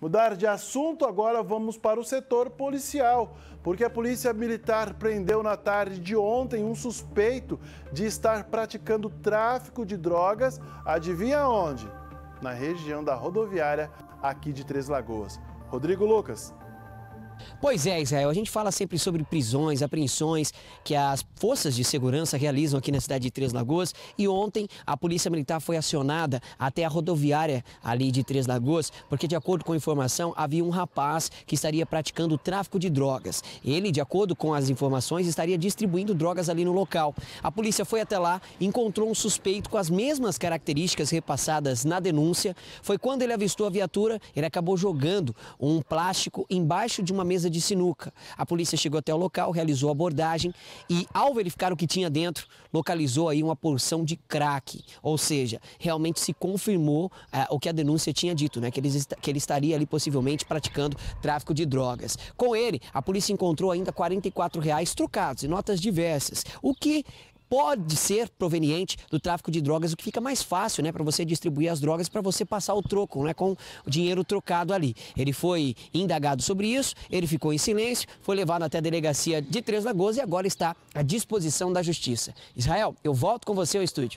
Mudar de assunto, agora vamos para o setor policial, porque a Polícia Militar prendeu na tarde de ontem um suspeito de estar praticando tráfico de drogas, adivinha onde? Na região da rodoviária aqui de Três Lagoas. Rodrigo Lucas, Pois é, Israel, a gente fala sempre sobre prisões, apreensões que as forças de segurança realizam aqui na cidade de Três Lagoas e ontem a Polícia Militar foi acionada até a rodoviária ali de Três Lagoas, porque de acordo com a informação, havia um rapaz que estaria praticando tráfico de drogas. Ele, de acordo com as informações, estaria distribuindo drogas ali no local. A polícia foi até lá, encontrou um suspeito com as mesmas características repassadas na denúncia. Foi quando ele avistou a viatura, ele acabou jogando um plástico embaixo de uma mesa mesa de sinuca. A polícia chegou até o local, realizou a abordagem e, ao verificar o que tinha dentro, localizou aí uma porção de crack. Ou seja, realmente se confirmou uh, o que a denúncia tinha dito, né? Que, eles, que ele estaria ali possivelmente praticando tráfico de drogas. Com ele, a polícia encontrou ainda R$ 44 reais trocados e notas diversas, o que pode ser proveniente do tráfico de drogas, o que fica mais fácil né, para você distribuir as drogas, para você passar o troco, né, com o dinheiro trocado ali. Ele foi indagado sobre isso, ele ficou em silêncio, foi levado até a delegacia de Três Lagoas e agora está à disposição da justiça. Israel, eu volto com você ao estúdio.